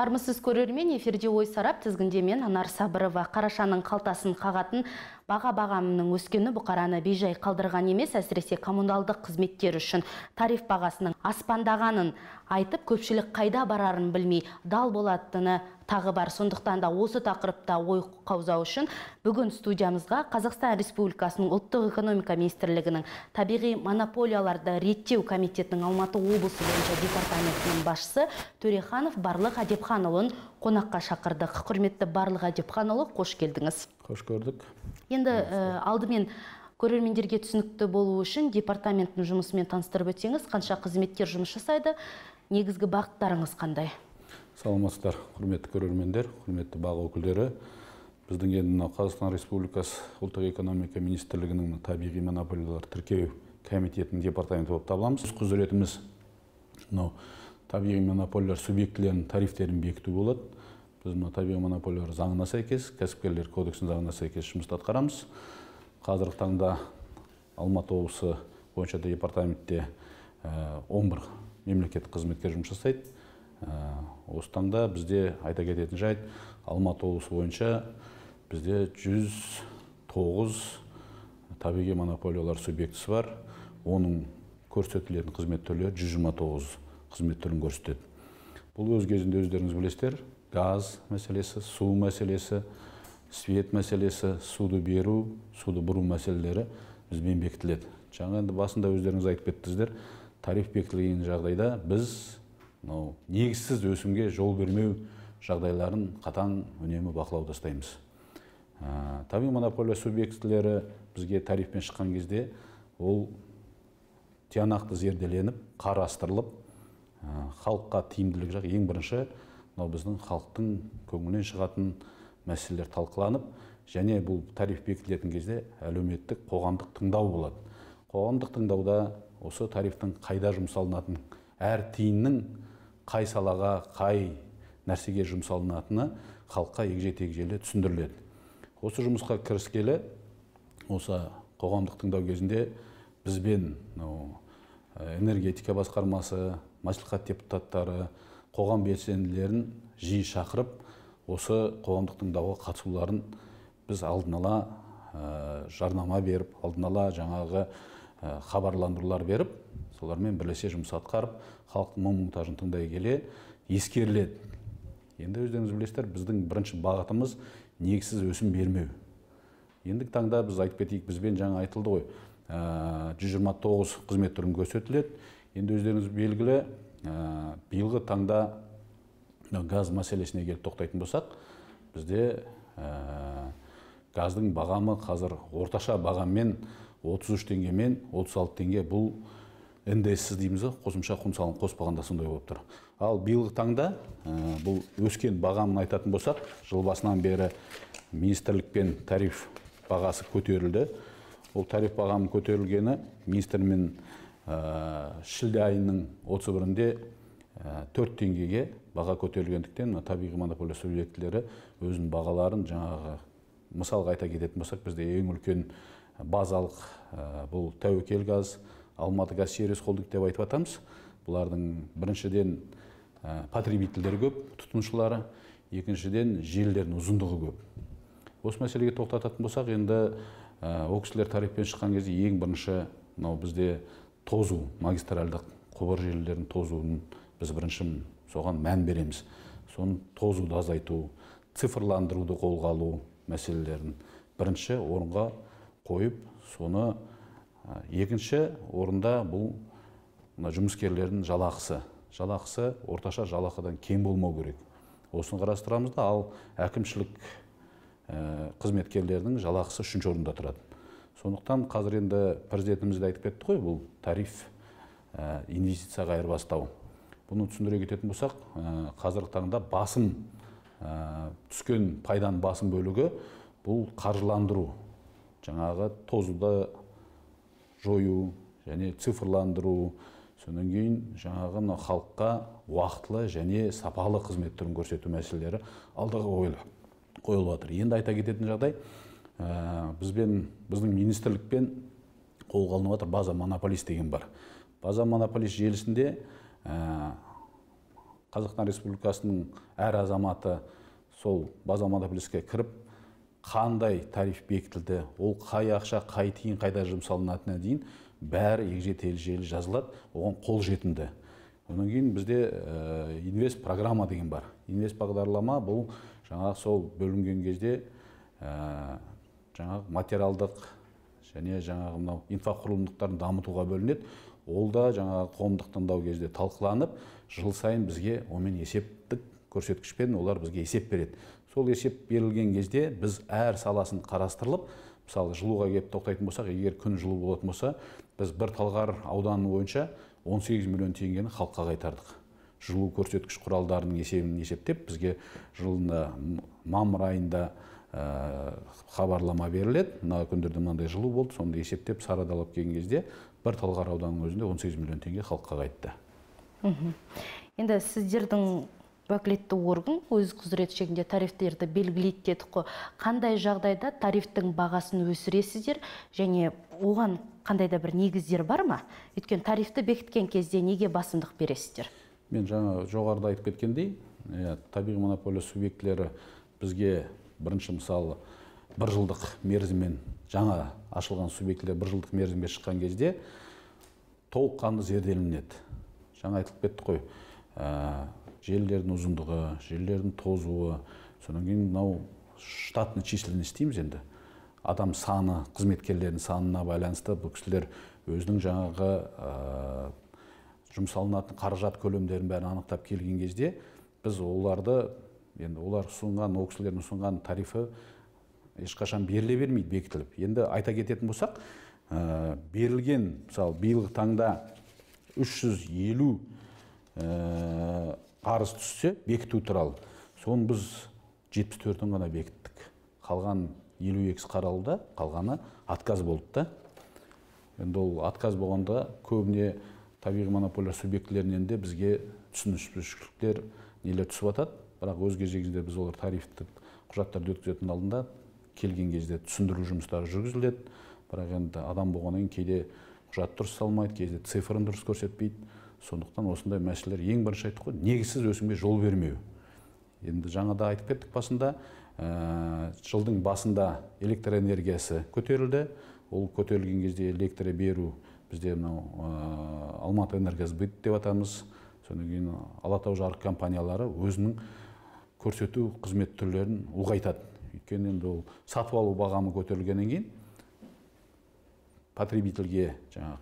армысыз көрермен эфирде ой сарап тізгінде мен анар сабырова қарашаның қалтасын қағатын баға бағамының өскені бұқараны бейжай қалдырған емес әсіресе коммуналдық қызметтер үшін тариф бағасының аспандағанын айтып көпшілік қайда барарын білмей дал болатыны тағы бар сондықтан да осы тақырыпта ой қаузау үшін бүгін студиямызға қазақстан республикасының ұлттық экономика министрлігінің табиғи монополияларды реттеу комитетінің алматы облысы бойынша департаментінің басшысы төреханов барлық әдепханұлын қонаққа шақырдық құрметті барлық әдепханұлы қош келдіңіз қош көрдік енді алдымен көрермендерге түсінікті болу үшін департаменттің жұмысымен таныстырып өтсеңіз қанша қызметкер жұмыс жасайды негізгі бағыттарыңыз қандай саламатсыздар құрметті көрермендер құрметті бақ өкілдері біздің енді мынау қазақстан республикасы ұлттық экономика министрлігінің табиғи монополиялар тіркеу комитетінің департаменті болып табыламыз құзыретіміз мынау табиғи монополиялар субъектілерінің тарифтерін бекіту болады біз мына табиғи монополиялар заңына сәйкес кәсіпкерлер кодексінің заңына сәйкес жұмысты атқарамыз қазіргі таңда алматы облысы бойынша департаментте 11 мемлекеттік қызметкер жұмыс жасайды осы таңда бізде айта кететін жайт алматы облысы бойынша бізде 109 табиғи монополиялар субъектісі бар оның көрсетілетін қызмет түрлері 129 қызмет түрін көрсетеді бұл өз кезінде өздеріңіз білесіздер газ мәселесі су мәселесі свет мәселесі суды беру суды бұру мәселелері бізбен бекітіледі жаңа енді басында өздеріңіз айтып кеттіңіздер тариф бекітілген жағдайда біз мынау негізсіз өсімге жол бермеу жағдайларын қатаң үнемі бақылауда ұстаймыз ә, табиғи монополия субъектілері бізге тарифпен шыққан кезде ол тиянақты зерделеніп қарастырылып халыққа тиімділік жақ ең бірінші мынау біздің халықтың көңілінен шығатын мәселелер талқыланып және бұл тариф бекітілетін кезде әлеуметтік қоғамдық тыңдау болады қоғамдық тыңдауда осы тарифтің қайда жұмсалынатын әр тиынның қай салаға қай нәрсеге жұмсалынатыны халыққа егжей тегжейлі түсіндіріледі осы жұмысқа кіріскелі осы қоғамдық тыңдау кезінде бізбен мынау энергетика басқармасы мәслихат депутаттары қоғам белсенділерін жиі шақырып осы қоғамдық тыңдауға қатысуларын біз алдын ала э, жарнама беріп алдын ала жаңағы э, хабарландырулар беріп солармен бірлесе жұмыс атқарып халықтың мұң мұқтажын тыңдай келе ескеріледі енді өздеріңіз білесіздер біздің бірінші бағытымыз негізсіз өсім бермеу ендігі таңда біз айтып кетейік бізбен жаңа айтылды ғой э, жүз жиырма тоғыз қызмет түрін көрсетіледі енді өздеріңіз белгілі биылғы таңда газ мәселесіне келіп тоқтайтын болсақ бізде ә, газдың бағамы қазір орташа бағаммен 33 мен 36 теңге бұл ндсіз дейміз ғой қосымша құн салығын қоспағанда сондай болып тұр ал биылғы таңда ә, бұл өскен бағамын айтатын болсақ жыл басынан бері министрлікпен тариф бағасы көтерілді ол тариф бағамы көтерілгені министрмен ә, э, шілде айының 31-інде төрт теңгеге баға көтерілгендіктен мына табиғи монополия субъектілері өзінің бағаларын жаңағы мысалға айта кететін болсақ бізде ең үлкен базалық бұл тәуекел газ алматы газ сервис холдинг деп айтып жатамыз бұлардың біріншіден потребительдер көп тұтынушылары екіншіден желілердің ұзындығы көп осы мәселеге тоқтататын болсақ енді ол кісілер тарифпен шыққан кезде ең бірінші мынау бізде тозу магистральдық құбыр желілерін тозуын біз бірінші соған мән береміз соны тозуды азайту цифрландыруды қолға алу мәселелерін бірінші орынға қойып соны екінші орында бұл мына жұмыскерлердің жалақысы жалақысы орташа жалақыдан кем болмау керек осыны қарастырамыз да ал әкімшілік қызметкерлердің жалақысы үшінші орында тұрады сондықтан қазір енді президентіміз де айтып кетті ғой бұл тариф инвестицияға айырбастау бұны түсіндіре кететін болсақ э, қазіргі таңда басым э, түскен пайданың басым бөлігі бұл қаржыландыру жаңағы тозуды жою және цифрландыру содан кейін жаңағы мына халыққа уақытылы және сапалы қызмет түрін көрсету мәселелері алдыға қойылып жатыр енді айта кететін жағдай э, бізбен біздің министрлікпен қолға алынып жатыр база монополист деген бар база монополист желісінде Ә, қазақстан республикасының әр азаматы сол база плюске кіріп қандай тариф бекітілді ол қай ақша қай тиын қайда жұмсалынатынына дейін бәрі егжей тегжейлі жазылады оған қол жетінді. одан кейін бізде ә, инвест программа деген бар инвест бағдарлама бұл жаңағы сол бөлінген кезде ә, жаңағы материалдық және жаңағы мынау инфрақұрылымдықтарын дамытуға бөлінеді ол да жаңағы қоғамдық тыңдау кезде талқыланып жыл сайын бізге онымен есептік көрсеткішпен олар бізге есеп береді сол есеп берілген кезде біз әр саласын қарастырылып мысалы жылуға келіп тоқтайтын болсақ егер күн жылу болатын болса біз бір талғар ауданы бойынша 18 миллион теңгені халыққа қайтардық жылу көрсеткіш құралдарының есебін есептеп бізге жылында мамыр айында э, хабарлама беріледі мына күндерде мынандай жылу болды соны есептеп сары келген кезде бір талғар ауданының өзінде 18 миллион теңге халыққа қайтты енді сіздердің уәкілетті орган өз құзырет шегінде тарифтерді белгілейді дедік қой қандай жағдайда тарифтің бағасын өсіресіздер және оған қандай да бір негіздер бар ма өйткені тарифті бекіткен кезде неге басымдық бересіздер мен жаңа жоғарыда айтып кеткендей иә, табиғи монополия субъектілері бізге бірінші мысалы бір жылдық мерзіммен жаңа ашылған субъектілер бір жылдық мерзімге шыққан кезде толыққанды зерделенеді жаңа айтылып кетті қой ә, желілердің ұзындығы желілердің тозуы содан кейін мынау штатный численность дейміз енді адам саны қызметкерлердің санына байланысты бұл кісілер өзінің жаңағы ә, жұмсалынатын қаражат көлемдерін бәрін анықтап келген кезде біз оларды енді олар ұсынған ол кісілердің ұсынған тарифі ешқашан беріле бермейді бекітіліп енді айта кететін болсақ э, берілген мысалы биылғы таңда 350 елу э, арыз түссе бекіту туралы соны біз 74-ін ғана бекіттік қалған 52 қаралды қалғаны отказ болды да енді ол отказ болғанда көбіне табиғи монополия субъектілерінен де бізге түсініспеушіліктер нелер түсіп жатады бірақ өз кезегінде біз олар тарифтік құжаттарды өткізетін алдында келген кезде түсіндіру жұмыстары жүргізіледі бірақ енді адам болғаннан кейін кейде құжат дұрыс салмайды кейде цифрын дұрыс көрсетпейді сондықтан осындай мәселелер ең бірінші айттық қой негізсіз өсімге жол бермеу енді жаңа да айтып кеттік басында ә, жылдың басында электр энергиясы көтерілді ол көтерілген кезде электр беру бізде мынау ә, алматы энергосбыт деп атамыз содан кейін алатау жарық компаниялары өзінің көрсету қызмет түрлерін ұлғайтады өйткені енді ол сатып алу бағамы көтерілгеннен кейін потребительге жаңағы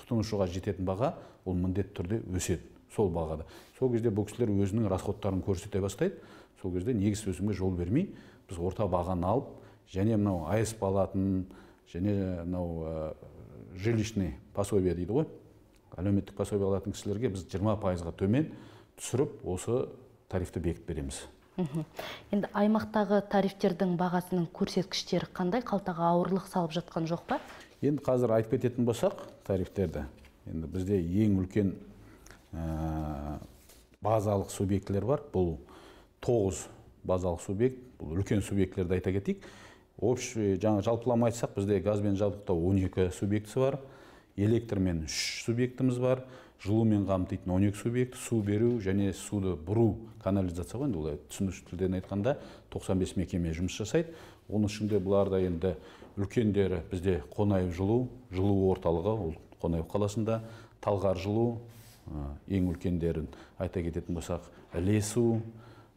тұтынушыға жететін баға ол міндетті түрде өседі сол бағада сол кезде бұл кісілер өзінің расходтарын көрсете бастайды сол кезде негіз өсімге жол бермей біз орта бағаны алып және мынау асп алатын және мынау ә, жилищный пособие дейді ғой әлеуметтік пособие алатын кісілерге біз 20 пайызға төмен түсіріп осы тарифті бекітіп береміз енді аймақтағы тарифтердің бағасының көрсеткіштері қандай қалтаға ауырлық салып жатқан жоқ па енді қазір айтып кететін болсақ тарифтерді енді бізде ең үлкен ә, базалық субъектілер бар бұл тоғыз базалық субъект бұл үлкен субъектілерді айта кетейік общий жаңа жалпылама айтсақ бізде газбен жабдықтау 12 субъектісі бар электрмен 3 субъектіміз бар жылумен қамтитын он екі субъект су беру және суды бұру канализация ғой енді олай түсінуші тілден айтқанда 95 мекеме жұмыс жасайды оның ішінде бұларда енді үлкендері бізде қонаев жылу жылу орталығы ол қонаев қаласында талғар жылу ең үлкендерін айта кететін болсақ іле су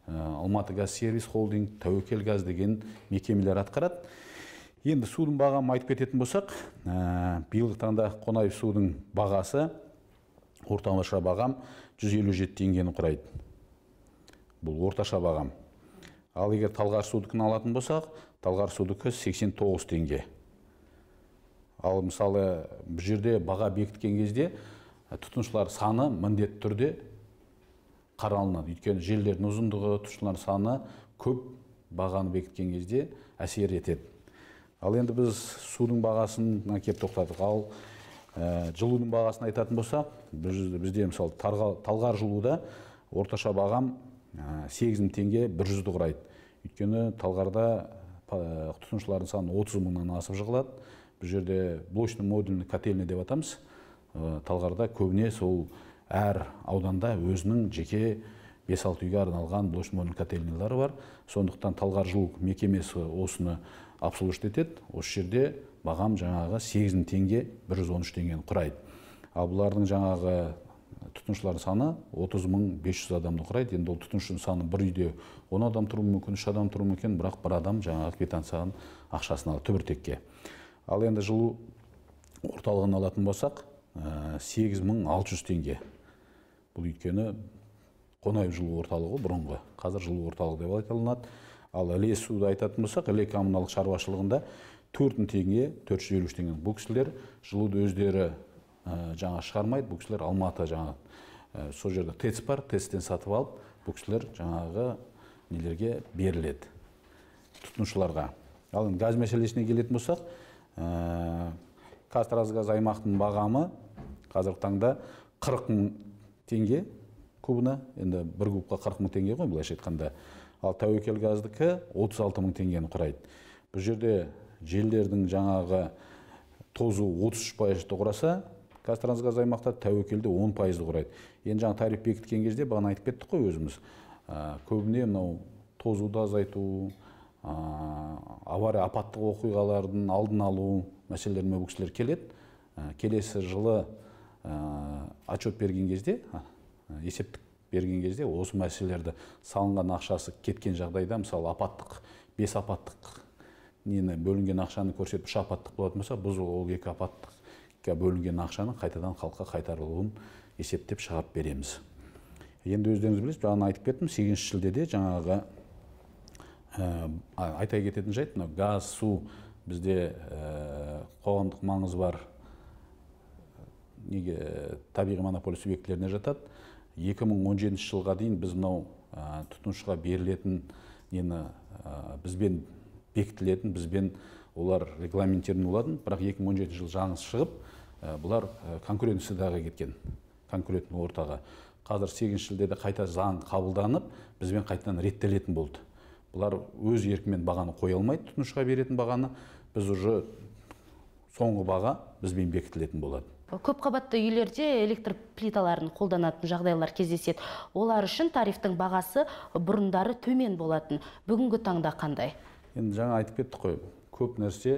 алматы газ сервис холдинг тәуекел газ деген мекемелер атқарады енді судың бағамын айтып кететін болсақ ә, биылғы таңда қонаев судың бағасы орташа бағам 157 теңгені құрайды бұл орташа бағам ал егер талғар судыкін алатын болсақ талғар судықы 89 теңге ал мысалы бұл жерде баға бекіткен кезде э, тұтынушылар саны міндетті түрде қаралынады өйткені желілердің ұзындығы тұтынушылар саны көп бағаны бекіткен кезде әсер етеді ал енді біз судың бағасын келіп тоқтадық ал Э, жылудың бағасын айтатын болсақ бізде мысалы талғар жылуда орташа бағам э, сегіз мың теңге бір жүзді құрайды өйткені талғарда э, тұтынушылардың саны отыз мыңнан асып жығылады бұл жерде блочный модульный котельный деп атамыз талғарда көбіне сол әр ауданда өзінің жеке бес алты үйге арналған блочный модульный котельныйлары бар сондықтан талғар жылу мекемесі осыны обслуживать етеді осы жерде бағам жаңағы сегіз мың теңге бір жүз он үш теңгені құрайды ал бұлардың жаңағы тұтынушылар саны отыз мың бес жүз адамды құрайды енді ол тұтынушының саны бір үйде он адам тұруы мүмкін үш адам тұруы мүмкін бірақ бір адам жаңағы квитанцияның ақшасын алады түбіртекке ал енді жылу орталығын алатын болсақ ә, сегіз мың алты жүз теңге бұл өйткені қонаев жылу орталығы бұрынғы қазір жылу орталығы деп аталынады ал іле суды айтатын болсақ іле коммуналдық шаруашылығында төрт мың теңге төрт жүз елу үш теңге бұл кісілер жылуды өздері жаңа шығармайды бұл кісілер алматы жаңағы сол жерде тэц бар тэцтен сатып алып бұл кісілер жаңағы нелерге беріледі тұтынушыларға ал енді газ мәселесіне келетін болсақ ә, қазтрансгаз аймақтың бағамы қазіргі таңда қырық мың теңге кубына енді бір кубқа қырық мың теңге ғой былайша айтқанда ал тәуекел газдікі отыз алты мың теңгені құрайды бұл жерде желдердің жаңағы тозу 33 пайызды құраса қазтрансгаз аймақта тәуекелді 10 пайызды құрайды енді жаңа тариф бекіткен кезде бағана айтып кеттік қой өзіміз ә, көбіне мынау тозуды азайту ә, авария апаттық оқиғалардың алдын алу мәселелерімен бұл кісілер келеді келесі жылы ә, отчет берген кезде есептік берген кезде осы мәселелерді салынған ақшасы кеткен жағдайда мысалы апаттық бес апаттық нені бөлінген ақшаны көрсетіп үш апаттық болатын болса біз ол екі апаттыққа бөлінген ақшаны қайтадан халыққа қайтарылуын есептеп шығарып береміз енді өздеріңіз білесіз бағана айтып кеттім сегізінші шілдеде жаңағы ә, айта кететін жайт мынау газ су бізде ә, қоғамдық маңызы бар неге табиғи монополия субъектілеріне жатады 2017 жылға дейін біз мынау ә, тұтынушыға берілетін нені ә, бізбен бекітілетін бізбен олар регламенттерін болатын бірақ 2017 жыл жаңыз шығып бұлар конкуренциядағы кеткен конкурентті ортаға қазір сегізінші шілдеде қайта заң қабылданып бізбен қайтадан реттелетін болды бұлар өз еркімен бағаны қоя алмайды тұтынушыға беретін бағаны біз уже соңғы баға бізбен бекітілетін болады Көп қабатты үйлерде электр плиталарын қолданатын жағдайлар кездеседі олар үшін тарифтің бағасы бұрындары төмен болатын бүгінгі таңда қандай енді жаңа айтып кеттік қой көп нәрсе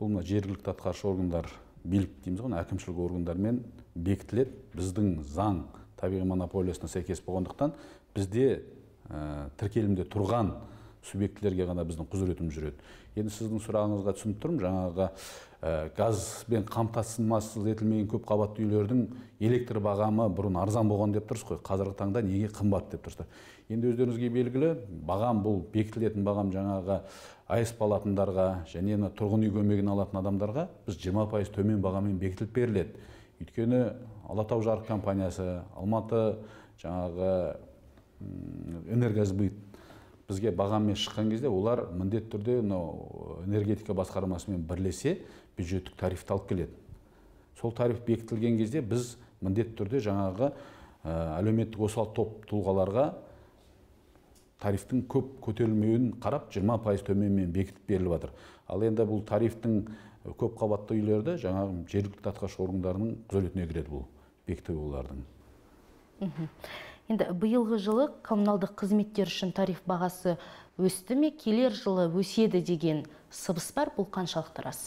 бұл мына жергілікті атқарушы органдар билік дейміз ғой әкімшілік органдармен бекітіледі біздің заң табиғи монополиясына сәйкес болғандықтан бізде ә, тіркелімде тұрған субъектілерге ғана біздің құзыретіміз жүреді енді сіздің сұрағыңызға түсініп тұрмын жаңағы ә, газбен қамтамасыз етілмеген қабатты үйлердің электр бағамы бұрын арзан болған деп тұрсыз ғой қазіргі таңда неге қымбат деп тұрсыздар енді өздеріңізге белгілі бағам бұл бекітілетін бағам жаңағы асп алатындарға және мына тұрғын үй көмегін алатын адамдарға біз жиырма пайыз төмен бағамен бекітіліп беріледі өйткені алатау жарық компаниясы алматы жаңағы энергосбыт бізге бағамен шыққан кезде олар міндетті түрде мынау энергетика басқармасымен бірлесе бюджеттік тарифті алып келеді сол тариф бекітілген кезде біз міндетті түрде жаңағы әлеуметтік осал топ тұлғаларға тарифтің көп көтерілмеуін қарап 20 пайыз төменмен бекітіп беріліп жатыр ал енді бұл тарифтің көп қабатты үйлерді жаңағы жергілікті атқарушы органдарының құзыретіне кіреді бұл бекіту олардың енді биылғы жылы коммуналдық қызметтер үшін тариф бағасы өсті ме келер жылы өседі деген сыбыс бар бұл қаншалықты рас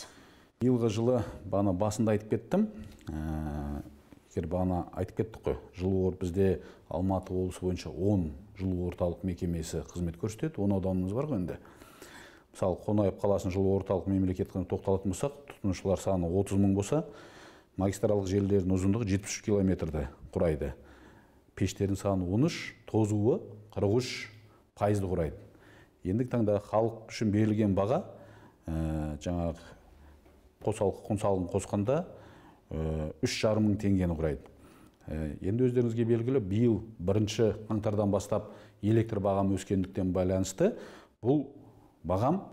биылғы жылы бағана басында айтып кеттім ә, егер бағана айтып кеттік қой жылу бізде алматы облысы бойынша 10 жылу орталық мекемесі қызмет көрсетеді он ауданымыз бар ғой енді мысалы қонаев қаласының жылу орталық мемлекет тоқталатын болсақ тұтынушылар саны отыз мың болса магистралдық желілердің ұзындығы 73 километрді құрайды пештердің саны он тозуы қырық үш пайызды құрайды ендігі таңда халық үшін берілген баға ә, жаңағы қосалқы құн қосқанда э, үш жарым мың теңгені құрайды э, енді өздеріңізге белгілі биыл бірінші қаңтардан бастап электр бағамы өскендіктен байланысты бұл бағам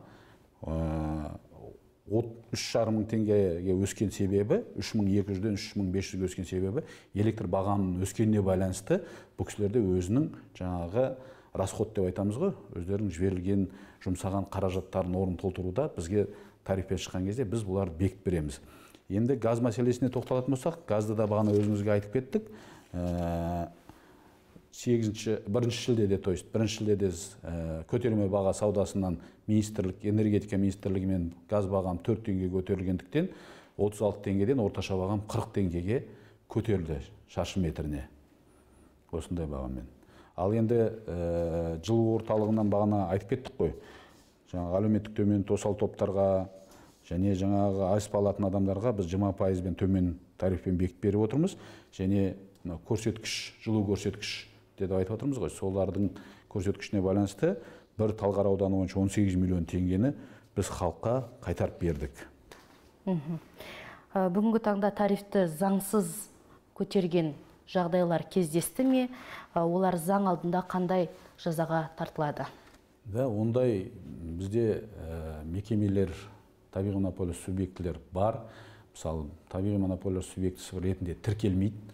үш жарым мың теңгеге өскен себебі үш мың екі жүзден үш мың бес жүзге өскен себебі электр бағаның өскеніне байланысты бұл кісілерде өзінің жаңағы расход деп айтамыз ғой өздерінің жіберілген жұмсаған қаражаттарын орнын толтыруда бізге тарифпен шыққан кезде біз бұларды бекітіп береміз енді газ мәселесіне тоқталатын болсақ газды да бағана өзіңізге айтып кеттік ә, сегізінші бірінші шілдеде то есть бірінші шілдеде ә, көтерме баға саудасынан министрлік энергетика министрлігімен газ бағам төрт теңгеге көтерілгендіктен 36 теңгеден орташа бағам 40 теңгеге көтерілді шаршы метріне осындай бағамен ал енді ә, жылу орталығынан бағана айтып кеттік қой жаңағы әлеуметтік төмен тосал топтарға және жаңағы асп алатын адамдарға біз 20 пайызбен төмен тарифпен бекітіп беріп отырмыз және мына көрсеткіш жылу көрсеткіш деді айтып отырмыз ғой солардың көрсеткішіне байланысты бір талғар ауданы бойынша 18 миллион теңгені біз халыққа қайтарып бердік ә, бүгінгі таңда тарифті заңсыз көтерген жағдайлар кездесті ме ә, олар заң алдында қандай жазаға тартылады да ондай бізде ә, мекемелер табиғи монополия субъектілер бар мысалы табиғи монополия субъектісі ретінде тіркелмейді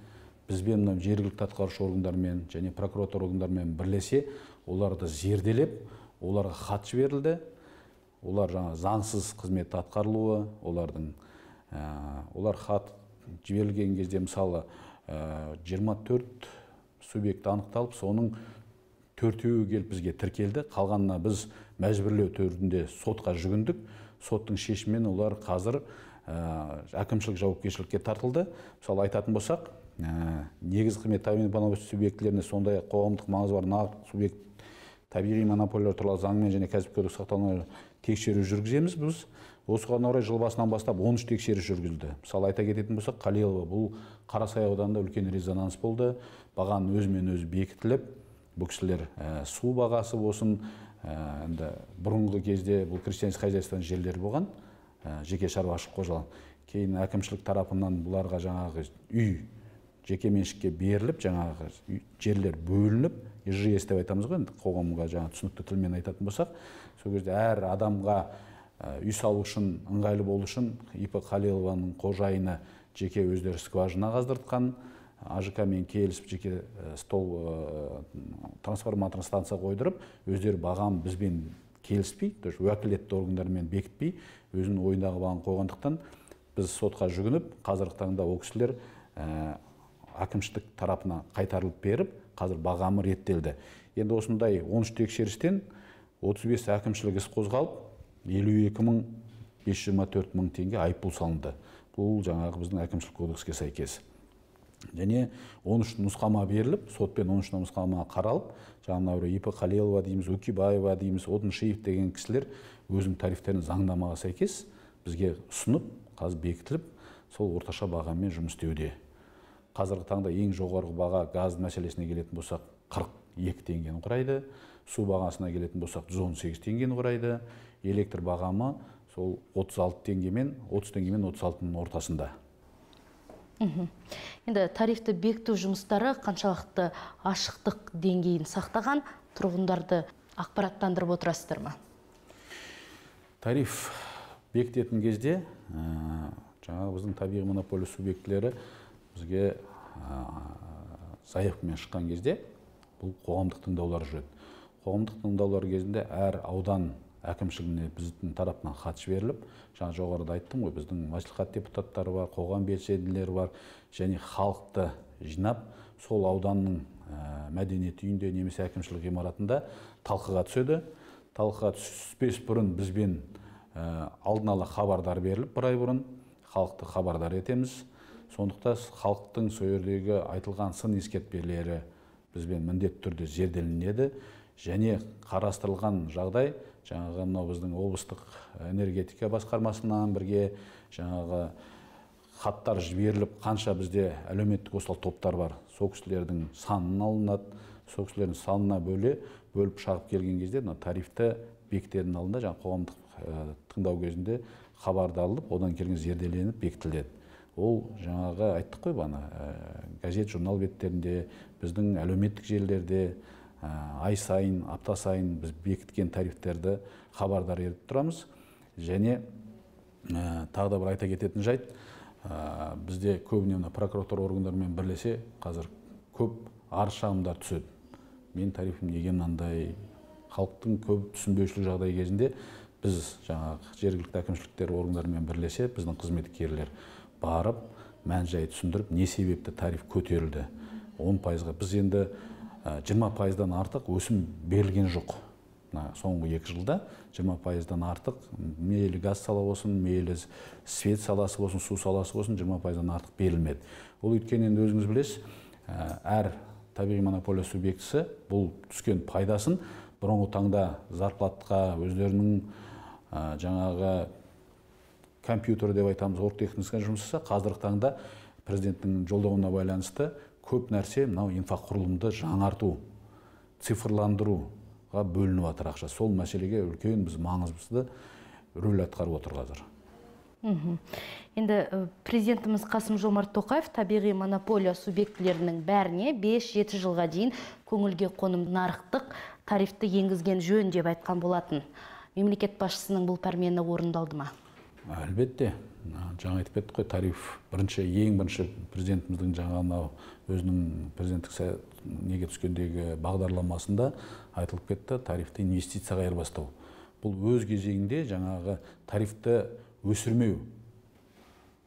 бізбен мынау жергілікті атқарушы органдармен және прокуратура органдарымен бірлесе оларды зерделеп оларға хат жіберілді олар жаңа заңсыз қызмет атқарылуы олардың ә, олар хат жіберілген кезде мысалы ә, 24 субъект анықталып соның төртеуі келіп бізге тіркелді қалғанына біз мәжбүрлеу түрінде сотқа жүгіндік соттың шешімімен олар қазір ә, әкімшілік жауапкершілікке тартылды мысалы айтатын болсақ Ә, негіз қызмет табиғи монополия субъектілеріне сондай ақ қоғамдық маңызы бар нарық субъект табиғи монополиялар туралы заңмен және кәсіпкерлік кодекс сақталмай тексеру жүргіземіз біз осыған орай жыл басынан бастап үш тексеріс жүргізілді мысалы айта кететін болсақ қалилова бұл қарасай ауданында үлкен резонанс болды бағаны өзімен өзі бекітіліп бұл кісілер ә, су бағасы болсын ә, енді ә, бұрынғы кезде бұл крестьянский хозяйствоның жерлері болған ә, жеке шаруашылық қожалық кейін әкімшілік тарапынан бұларға жаңағы үй жеке меншікке беріліп жаңағы жерлер бөлініп жс деп айтамыз ғой енді қоғамға жаңа түсінікті тілмен айтатын болсақ сол кезде әр адамға ә, үй салу үшін ыңғайлы болу үшін ип халилованың қожайыны жеке өздері скважина қаздыртқан ажк мен келісіп жеке ә, стол ә, трансформатор станция қойдырып өздері баған бізбен келіспей то есть уәкілетті органдармен бекітпей өзінің ойындағы бағаны қойғандықтан біз сотқа жүгініп қазіргі таңда ол кісілер әкімшілік тарапына қайтарылып беріп қазір бағамы реттелді енді осындай 13 тексерістен 35 әкімшілік іс қозғалып елу екі мың бес мың теңге айыппұл салынды бұл жаңағы біздің әкімшілік кодекске сәйкес және 13 нұсқама беріліп сотпен 13 нұсқама қаралып жаңағы мынау ипі қалелова дейміз өкебаева дейміз отыншиев деген кісілер өзінің тарифтерін заңнамаға сәйкес бізге ұсынып қазір бекітіліп сол орташа бағамен жұмыс істеуде қазіргі таңда ең жоғарғы баға газ мәселесіне келетін болсақ қырық екі теңгені құрайды су бағасына келетін болсақ жүз он сегіз теңгені құрайды электр бағамы сол отыз алты теңгемен отыз мен отыз алтының ортасында енді тарифті бекіту жұмыстары қаншалықты ашықтық деңгейін сақтаған тұрғындарды ақпараттандырып отырасыздар ма тариф бекітетін кезде ә, жаңағы біздің табиғи монополия субъектілері бізге заявкамен шыққан кезде бұл қоғамдық тыңдаулар жүреді қоғамдық тыңдаулар кезінде әр аудан әкімшілігіне біздің тарапынан хат жіберіліп жаңа жоғарыда айттым ғой біздің мәслихат депутаттары бар қоғам белсенділері бар және халықты жинап сол ауданның мәдениет үйінде немесе әкімшілік ғимаратында талқыға түседі талқыға түспес бұрын бізбен алдын ала хабардар беріліп бір ай бұрын халықты хабардар етеміз сондықтан халықтың сол жердегі айтылған сын ескертпелері бізбен міндетті түрде зерделенеді және қарастырылған жағдай жаңағы мынау біздің облыстық энергетика басқармасынан бірге жаңағы хаттар жіберіліп қанша бізде әлеуметтік осал топтар бар сол кісілердің санын алынады сол кісілердің санына бөле бөліп шағып келген кезде мына тарифті бекітердің алдында жаңағы қоғамдық э, тыңдау кезінде одан келген зерделеніп бекітіледі ол жаңағы айттық қой бағана ә, газет журнал беттерінде біздің әлеуметтік желілерде э, ай сайын апта сайын біз бекіткен тарифтерді хабардар етіп тұрамыз және ә, тағы да бір айта кететін жайт ә, бізде көбіне мына прокуратура органдарымен бірлесе қазір көп арыз шағымдар түседі менің тарифім неге мынандай халықтың көп түсінбеушілік жағдай кезінде біз жаңағы жергілікті әкімшіліктер органдарымен бірлесе біздің қызметкерлер барып мән жайы түсіндіріп не себепті тариф көтерілді он пайызға біз енді жиырма пайыздан артық өсім берілген жоқ мына соңғы екі жылда жиырма пайыздан артық мейлі газ сала болсын мейлі свет саласы болсын су саласы болсын жиырма пайыздан артық берілмеді ол өйткені енді өзіңіз білесіз әр табиғи монополия субъектісі бұл түскен пайдасын бұрынғы таңда зарплатқа өздерінің жаңағы компьютер деп айтамыз орг техника жұмыс жасаса қазіргі таңда президенттің жолдауына байланысты көп нәрсе мынау инфрақұрылымды жаңарту цифрландыруға бөлініп жатыр ақша сол мәселеге үлкен біз маңызды рөл атқарып отыр қазір енді президентіміз қасым жомарт тоқаев табиғи монополия субъектілерінің бәріне 5-7 жылға дейін көңілге қоным нарықтық тарифті енгізген жөн деп айтқан болатын мемлекет басшысының бұл пәрмені орындалды ма әлбетте жаңа айтып кеттік қой тариф бірінші ең бірінші президентіміздің жаңа өзінің президенттік неге түскендегі бағдарламасында айтылып кетті тарифті инвестицияға айырбастау бұл өз кезегінде жаңағы тарифті өсірмеу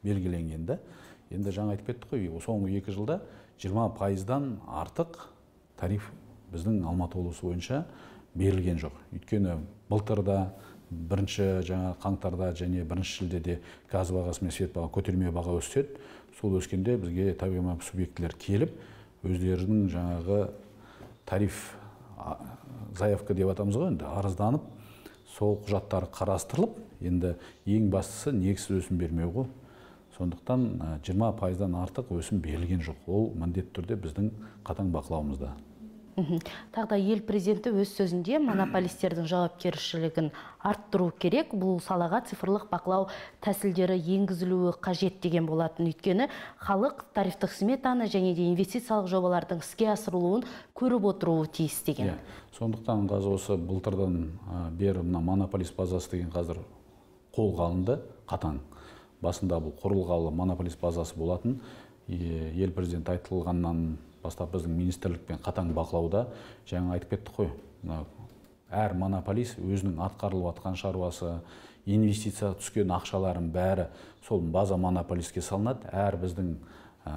белгіленген да енді жаңа айтып кеттік қой соңғы екі жылда 20 пайыздан артық тариф біздің алматы облысы бойынша берілген жоқ өйткені былтырда бірінші жаңа қаңтарда және бірінші шілдеде газ бағасы мен свет баға көтерме баға өседі сол өскенде бізге табиғи субъектілер келіп өздерінің жаңағы тариф заявка деп атамыз ғой енді арызданып сол құжаттары қарастырылып енді ең бастысы негізсіз өсім бермеу ғой сондықтан 20 пайыздан артық өсім берілген жоқ ол міндетті түрде біздің қатаң бақылауымызда тағы да ел президенті өз сөзінде монополистердің жауапкершілігін арттыру керек бұл салаға цифрлық бақылау тәсілдері енгізілуі қажет деген болатын өйткені халық тарифтік сметаны және де инвестициялық жобалардың іске асырылуын көріп отыруы тиіс деген иә. сондықтан қазір осы былтырдан бері мына монополист базасы деген қазір қолға алынды қатаң басында бұл құрылғалы монополист базасы болатын ел президенті айтылғаннан бастап біздің министрлікпен қатаң бақылауда жаңа айтып кеттік қой әр монополист өзінің атқарылып жатқан шаруасы инвестиция түскен ақшаларын бәрі сол база монополистке салынады әр біздің ә,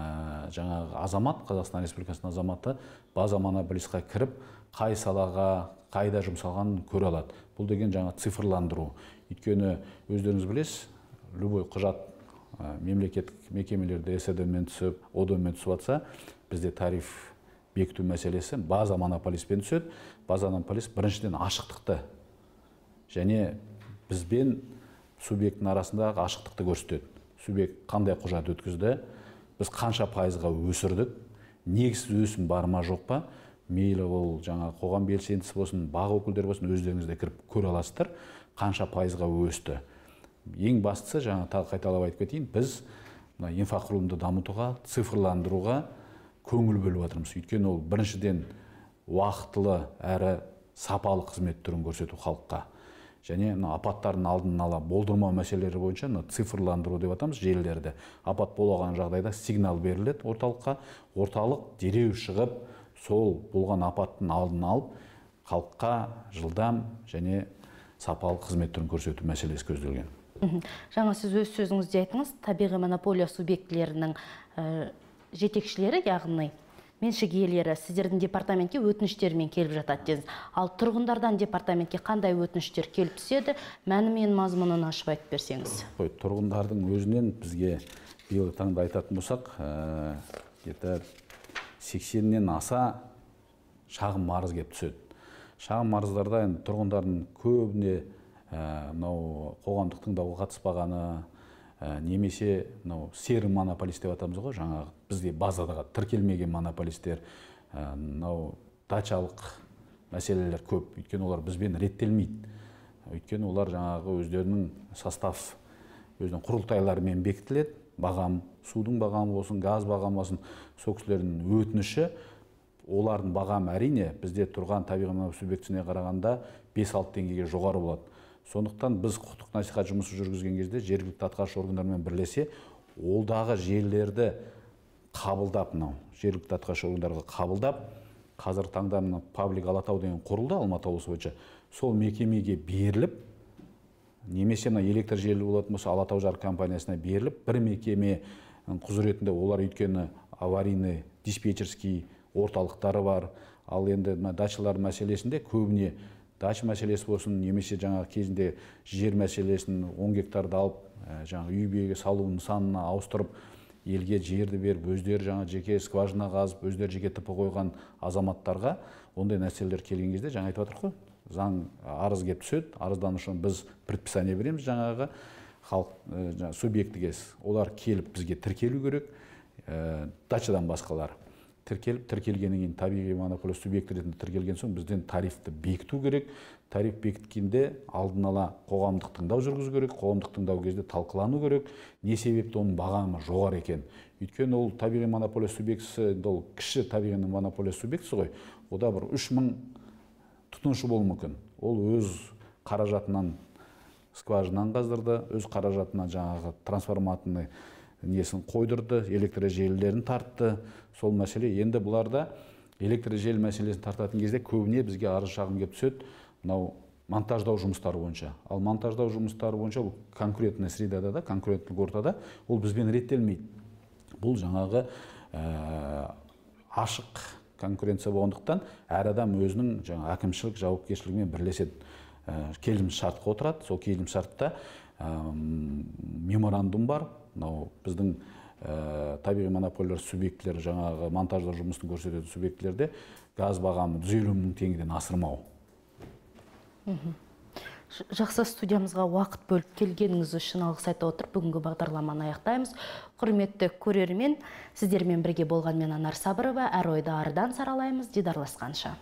жаңағы азамат қазақстан республикасының азаматы база монополистқа кіріп қай салаға қайда жұмсалғанын көре алады бұл деген жаңа цифрландыру өйткені өздеріңіз білесіз любой құжат ә, мемлекеттік мекемелерде мен түсіп одомен түсіп жатса бізде тариф бекіту мәселесі база монополистпен түседі база монополист біріншіден ашықтықты және бізбен субъекттің арасындағы ашықтықты көрсетеді субъект қандай құжат өткізді біз қанша пайызға өсірдік негізсіз өсім бар ма жоқ па мейлі ол жаңа қоғам белсендісі болсын бақ өкілдері болсын өздеріңіз де кіріп көре аласыздар қанша пайызға өсті ең бастысы жаңа тағы қайталап айтып кетейін біз мына инфрақұрылымды дамытуға цифрландыруға көңіл бөліп жатырмыз өйткені ол біріншіден уақытылы әрі сапалы қызмет түрін көрсету халыққа және мына апаттардың алдын ала болдырмау мәселелері бойынша мына цифрландыру деп атамыз желілерді апат болған жағдайда сигнал беріледі орталыққа орталық дереу шығып сол болған апаттың алдын алып халыққа жылдам және сапалы қызмет түрін көрсету мәселесі көзделген жаңа сіз өз сөзіңізде айттыңыз табиғи монополия субъектілерінің жетекшілері яғни меншік иелері сіздердің департаментке өтініштермен келіп жатады дедіңіз ал тұрғындардан департаментке қандай өтініштер келіп түседі мәні мен мазмұнын ашып айтып берсеңіз ой тұрғындардың өзінен бізге биылғы таңда айтатын болсақ где э, то сексеннен аса шағым арыз келіп түседі шағым арыздарда енді тұрғындардың көбіне э, мынау қоғамдық тыңдауға қатыспағаны Э, немесе мынау серый монополист деп атамыз ғой жаңағы бізде базадағы тіркелмеген монополистер э, мынау дачалық мәселелер көп өйткені олар бізбен реттелмейді өйткені олар жаңағы өздерінің состав өзінің құрылтайларымен бекітіледі бағам судың бағамы болсын газ бағамы болсын сол кісілердің өтініші олардың бағамы әрине бізде тұрған табиғи субъектісіне қарағанда 5-6 теңгеге жоғары болады сондықтан біз құқықтық насихат жұмысы жүргізген кезде жергілікті атқарушы органдармен бірлесе олдағы желілерді қабылдап мынау жергілікті атқарушы органдарға қабылдап қазіргі таңда мына паблик алатау деген құрылды алматы облысы бойынша сол мекемеге беріліп немесе мына электр желі болатын болса алатау жарық компаниясына беріліп бір мекеме құзыретінде олар өйткені аварийный диспетчерский орталықтары бар ал енді мына дачалар мәселесінде көбіне дача мәселесі болсын немесе жаңағы кезінде жер мәселесін он гектарды алып ә, жаңағы үй беге салу нысанына ауыстырып елге жерді беріп өздері жаңа жеке скважина қазып өздері жеке тп қойған азаматтарға ондай нәрселер келген кезде жаңа айтып жатырмық қой заң арыз келіп түседі арызданушы біз предписание береміз жаңағы халық ә, жаңа субъектіге олар келіп бізге тіркелу керек ә, дачадан басқалары тіркеліп тіркелгеннен кейін табиғи монополия субъекті ретінде тіркелген соң бізден тарифті бекіту керек тариф бекіткенде алдын ала қоғамдық тыңдау жүргізу керек қоғамдық тыңдау кезде талқылану керек не себепті оның бағамы жоғары екен өйткені ол табиғи монополия субъектісі енді ол кіші табиғи монополия субъектісі ғой ода бір үш мың тұтынушы болуы мүмкін ол өз қаражатынан скважинаны қаздырды өз қаражатынан жаңағы трансформатный несін қойдырды электр желілерін тартты сол мәселе енді бұларда электр желі мәселесін тартатын кезде көбіне бізге арыз шағым келіп түседі мынау монтаждау жұмыстары бойынша ал монтаждау жұмыстары бойынша бұл конкурентная средада да конкуренттік ортада ол бізбен реттелмейді бұл жаңағы ә, ашық конкуренция болғандықтан әр адам өзінің жаңа әкімшілік жауапкершілігімен бірлеседі ә, келісімшартқа отырады сол келісімшартта ә, меморандум бар мынау біздің ә, табиғи монополиялар субъектілері жаңағы монтаждау жұмысын көрсететін субъектілерде газ бағамын жүз елу мың теңгеден асырмау жақсы студиямызға уақыт бөліп келгеніңіз үшін алғыс айта отырып бүгінгі бағдарламаны аяқтаймыз құрметті көрермен сіздермен бірге болған мен анар сабырова әр ойды ардан саралаймыз дидарласқанша